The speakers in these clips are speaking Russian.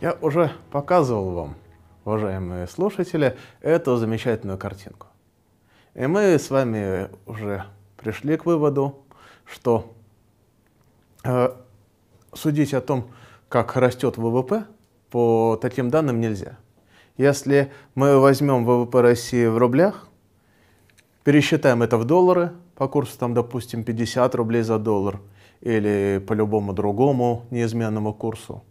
Я уже показывал вам, уважаемые слушатели, эту замечательную картинку. И мы с вами уже пришли к выводу, что э, судить о том, как растет ВВП, по таким данным нельзя. Если мы возьмем ВВП России в рублях, пересчитаем это в доллары, по курсу там, допустим, 50 рублей за доллар, или по любому другому неизменному курсу,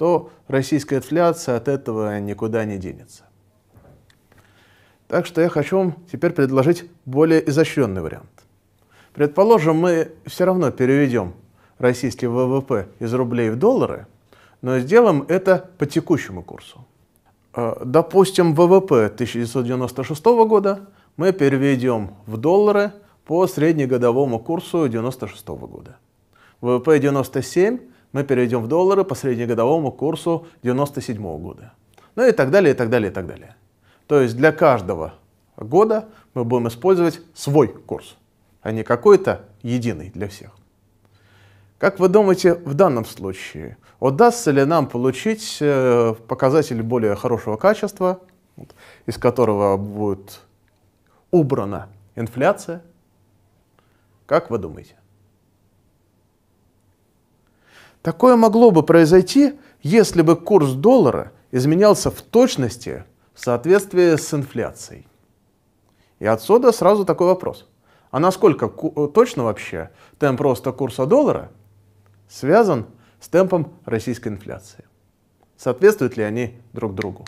то российская инфляция от этого никуда не денется. Так что я хочу вам теперь предложить более изощренный вариант. Предположим, мы все равно переведем российский ВВП из рублей в доллары, но сделаем это по текущему курсу. Э, допустим, ВВП 1996 года мы переведем в доллары по среднегодовому курсу 1996 года. ВВП 97 мы перейдем в доллары по среднегодовому курсу 97 -го года. Ну и так далее, и так далее, и так далее. То есть для каждого года мы будем использовать свой курс, а не какой-то единый для всех. Как вы думаете, в данном случае удастся ли нам получить э, показатель более хорошего качества, из которого будет убрана инфляция? Как вы думаете? Такое могло бы произойти, если бы курс доллара изменялся в точности в соответствии с инфляцией. И отсюда сразу такой вопрос. А насколько э, точно вообще темп роста курса доллара связан с темпом российской инфляции? Соответствуют ли они друг другу?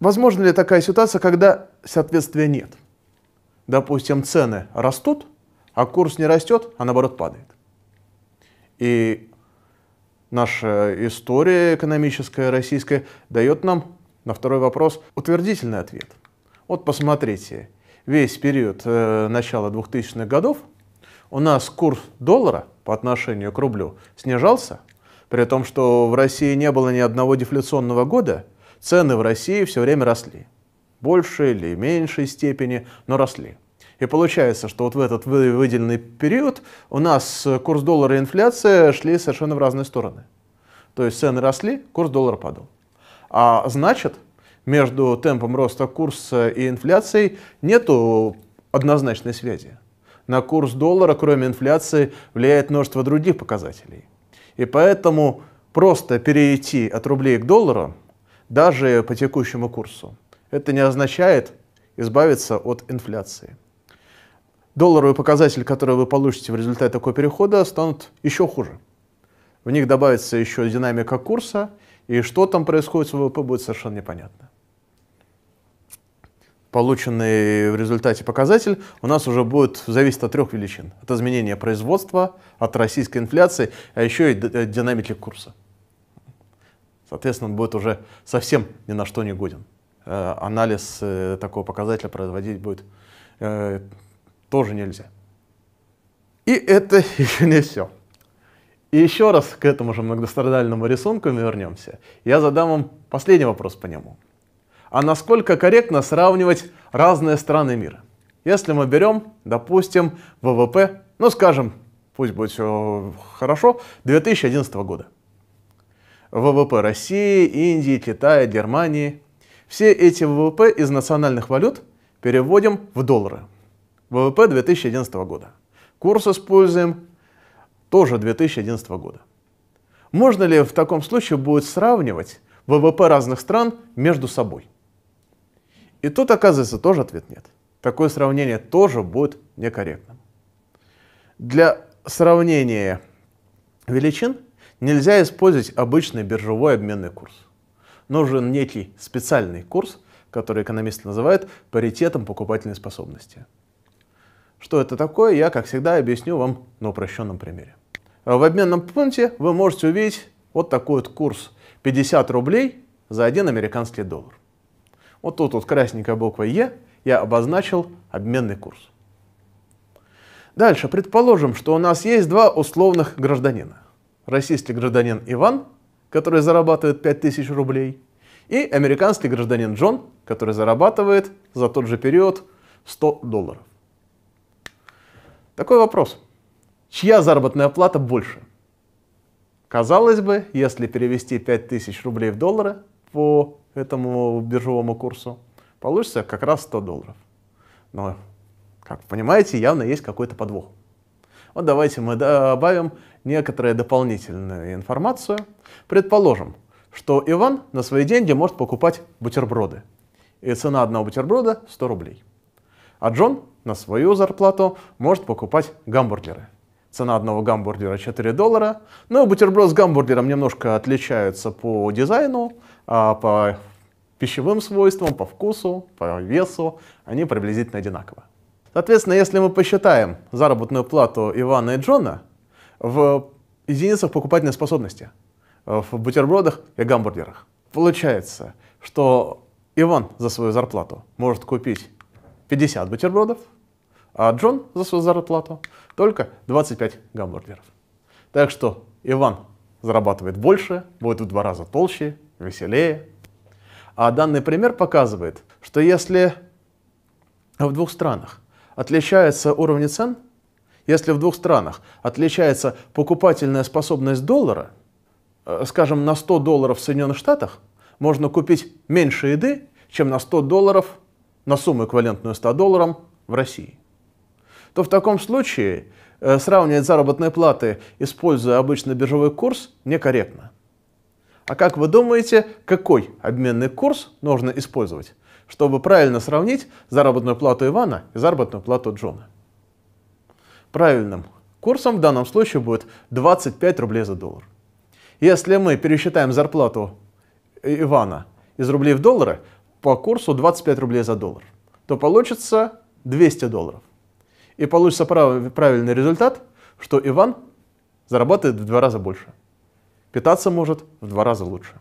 Возможно ли такая ситуация, когда соответствия нет? Допустим, цены растут, а курс не растет, а наоборот падает. И наша история экономическая российская дает нам на второй вопрос утвердительный ответ. Вот посмотрите, весь период э, начала 2000-х годов у нас курс доллара по отношению к рублю снижался, при том, что в России не было ни одного дефляционного года, цены в России все время росли. В большей или меньшей степени, но росли. И получается, что вот в этот выделенный период у нас э, курс доллара и инфляция шли совершенно в разные стороны. То есть цены росли, курс доллара падал. А значит, между темпом роста курса и инфляцией нету однозначной связи. На курс доллара, кроме инфляции, влияет множество других показателей. И поэтому просто перейти от рублей к доллару, даже по текущему курсу, это не означает избавиться от инфляции долларовые показатели, которые вы получите в результате такого перехода, станут еще хуже. В них добавится еще динамика курса, и что там происходит с ВВП, будет совершенно непонятно. Полученный в результате показатель у нас уже будет зависеть от трех величин. От изменения производства, от российской инфляции, а еще и от э, динамики курса. Соответственно, он будет уже совсем ни на что не годен. Э, анализ э, такого показателя производить будет тоже нельзя. И это еще не все. И еще раз к этому же многострадальному рисунку мы вернемся. Я задам вам последний вопрос по нему. А насколько корректно сравнивать разные страны мира? Если мы берем, допустим, ВВП, ну скажем, пусть будет все хорошо, 2011 года. ВВП России, Индии, Китая, Германии. Все эти ВВП из национальных валют переводим в доллары. ВВП 2011 года. Курс используем тоже 2011 года. Можно ли в таком случае будет сравнивать ВВП разных стран между собой? И тут, оказывается, тоже ответ нет. Такое сравнение тоже будет некорректным. Для сравнения величин нельзя использовать обычный биржевой обменный курс. Нужен некий специальный курс, который экономисты называют паритетом покупательной способности. Что это такое, я, как всегда, объясню вам на упрощенном примере. В обменном пункте вы можете увидеть вот такой вот курс 50 рублей за 1 американский доллар. Вот тут вот красненькая буква Е я обозначил обменный курс. Дальше, предположим, что у нас есть два условных гражданина. Российский гражданин Иван, который зарабатывает 5000 рублей, и американский гражданин Джон, который зарабатывает за тот же период 100 долларов. Такой вопрос. Чья заработная плата больше? Казалось бы, если перевести 5000 рублей в доллары по этому биржевому курсу, получится как раз 100 долларов. Но, как понимаете, явно есть какой-то подвох. Вот давайте мы добавим некоторую дополнительную информацию. Предположим, что Иван на свои деньги может покупать бутерброды. И цена одного бутерброда 100 рублей. А Джон на свою зарплату может покупать гамбургеры. Цена одного гамбургера 4 доллара. Ну и бутерброд с гамбургером немножко отличаются по дизайну, а, по пищевым свойствам, по вкусу, по весу. Они приблизительно одинаковы. Соответственно, если мы посчитаем заработную плату Ивана и Джона в единицах покупательной способности, э, в бутербродах и гамбургерах, получается, что Иван за свою зарплату может купить 50 бутербродов, а Джон за свою зарплату только 25 гамбургеров. Так что Иван зарабатывает больше, будет в два раза толще, веселее. А данный пример показывает, что если в двух странах отличаются уровни цен, если в двух странах отличается покупательная способность доллара, э, скажем, на 100 долларов в Соединенных Штатах можно купить меньше еды, чем на 100 долларов на сумму, эквивалентную 100 долларам в России, то в таком случае э, сравнивать заработные платы, используя обычный биржевой курс, некорректно. А как вы думаете, какой обменный курс нужно использовать, чтобы правильно сравнить заработную плату Ивана и заработную плату Джона? Правильным курсом в данном случае будет 25 рублей за доллар. Если мы пересчитаем зарплату э, Ивана из рублей в доллары, по курсу 25 рублей за доллар, то получится 200 долларов. И получится прав правильный результат, что Иван зарабатывает в два раза больше. Питаться может в два раза лучше.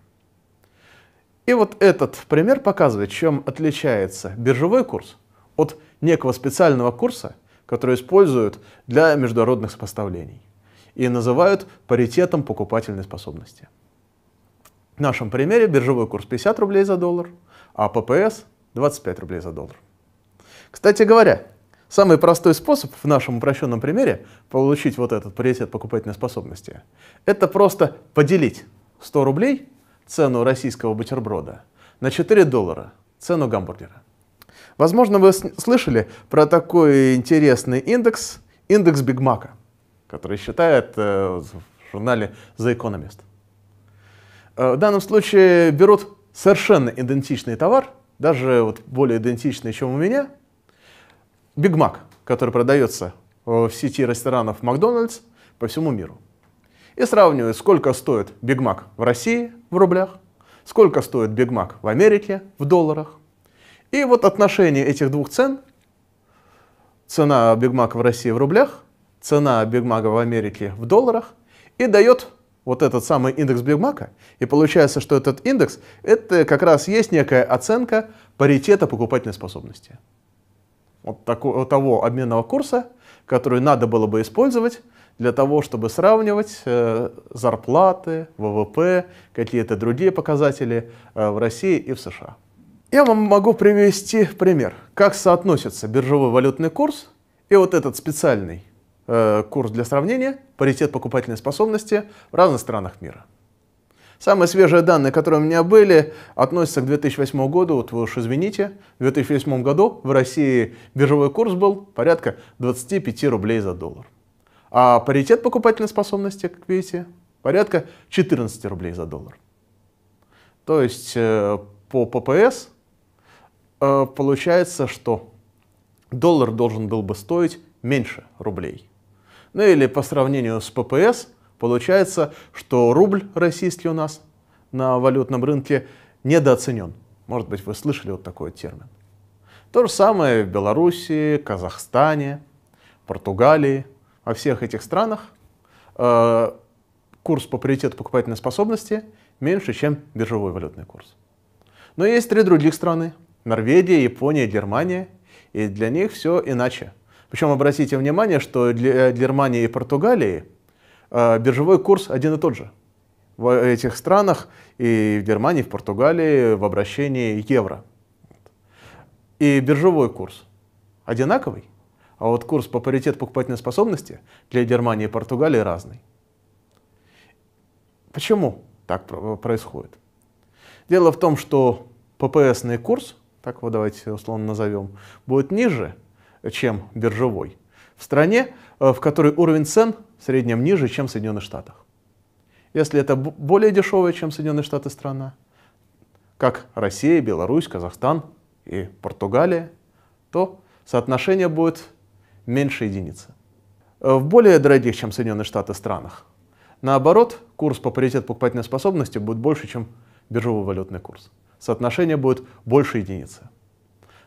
И вот этот пример показывает, чем отличается биржевой курс от некого специального курса, который используют для международных сопоставлений и называют паритетом покупательной способности. В нашем примере биржевой курс 50 рублей за доллар – а ППС 25 рублей за доллар. Кстати говоря, самый простой способ в нашем упрощенном примере получить вот этот паритет покупательной способности, это просто поделить 100 рублей цену российского бутерброда на 4 доллара цену гамбургера. Возможно, вы слышали про такой интересный индекс, индекс Биг Мака, который считает э, в журнале The Economist. Э, в данном случае берут совершенно идентичный товар, даже вот более идентичный, чем у меня, Биг Мак, который продается э, в сети ресторанов Макдональдс по всему миру. И сравниваю, сколько стоит Биг Мак в России в рублях, сколько стоит Биг Мак в Америке в долларах. И вот отношение этих двух цен, цена Биг Мака в России в рублях, цена Биг Мака в Америке в долларах, и дает вот этот самый индекс Бигмака, и получается, что этот индекс – это как раз есть некая оценка паритета покупательной способности. Вот такого, того обменного курса, который надо было бы использовать для того, чтобы сравнивать э, зарплаты, ВВП, какие-то другие показатели э, в России и в США. Я вам могу привести пример, как соотносится биржевой валютный курс и вот этот специальный Э, курс для сравнения, паритет покупательной способности в разных странах мира. Самые свежие данные, которые у меня были, относятся к 2008 году, вот вы уж извините, в 2008 году в России биржевой курс был порядка 25 рублей за доллар. А паритет покупательной способности, как видите, порядка 14 рублей за доллар. То есть э, по ППС э, получается, что доллар должен был бы стоить меньше рублей – ну или по сравнению с ППС, получается, что рубль российский у нас на валютном рынке недооценен. Может быть, вы слышали вот такой термин. То же самое в Белоруссии, Казахстане, Португалии. Во всех этих странах э, курс по приоритету покупательной способности меньше, чем биржевой валютный курс. Но есть три других страны. Норвегия, Япония, Германия. И для них все иначе. Причем обратите внимание, что для э, Германии и Португалии э, биржевой курс один и тот же в этих странах, и в Германии, и в Португалии, в обращении евро. И биржевой курс одинаковый, а вот курс по паритет покупательной способности для Германии и Португалии разный. Почему так э, происходит? Дело в том, что ППСный курс, так его давайте условно назовем, будет ниже, чем биржевой. В стране, э, в которой уровень цен в среднем ниже, чем в Соединенных Штатах. Если это более дешевая, чем Соединенные Штаты страна, как Россия, Беларусь, Казахстан и Португалия, то соотношение будет меньше единицы. Э, в более дорогих, чем Соединенные Штаты странах, наоборот, курс по паритету покупательной способности будет больше, чем биржевой валютный курс. Соотношение будет больше единицы.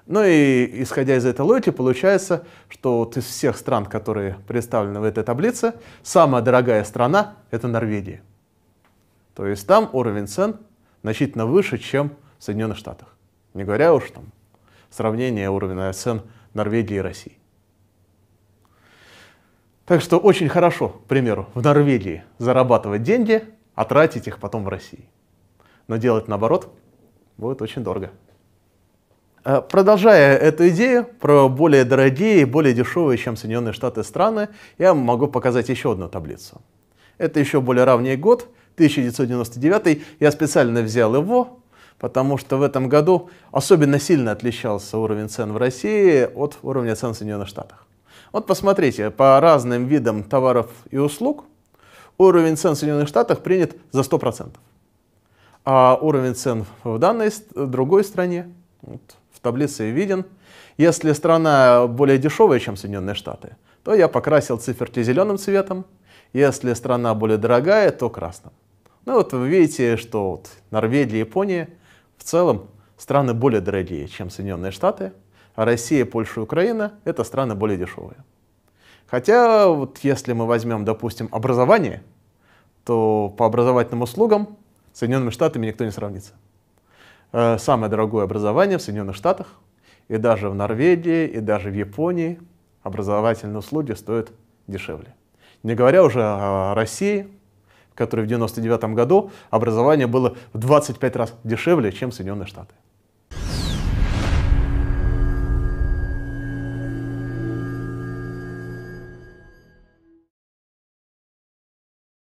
Ну и исходя из этой логики, получается, что вот из всех стран, которые представлены в этой таблице, самая дорогая страна — это Норвегия. То есть там уровень цен значительно выше, чем в Соединенных Штатах. Не говоря уж там сравнение уровня цен Норвегии и России. Так что очень хорошо, к примеру, в Норвегии зарабатывать деньги, а тратить их потом в России. Но делать наоборот будет очень дорого. Э, продолжая эту идею про более дорогие и более дешевые, чем Соединенные Штаты страны, я могу показать еще одну таблицу. Это еще более равний год, 1999. Я специально взял его, потому что в этом году особенно сильно отличался уровень цен в России от уровня цен в Соединенных Штатах. Вот посмотрите, по разным видам товаров и услуг уровень цен в Соединенных Штатах принят за 100%, а уровень цен в данной другой стране вот, в таблице виден. Если страна более дешевая, чем Соединенные Штаты, то я покрасил циферки зеленым цветом. Если страна более дорогая, то красным. Ну вот вы видите, что вот Норвегия, Япония в целом страны более дорогие, чем Соединенные Штаты, а Россия, Польша и Украина — это страны более дешевые. Хотя вот если мы возьмем, допустим, образование, то по образовательным услугам Соединенными Штатами никто не сравнится. Э, самое дорогое образование в Соединенных Штатах, и даже в Норвегии, и даже в Японии образовательные услуги стоят дешевле. Не говоря уже о России, в которой в 1999 году образование было в 25 раз дешевле, чем в Соединенные Штаты.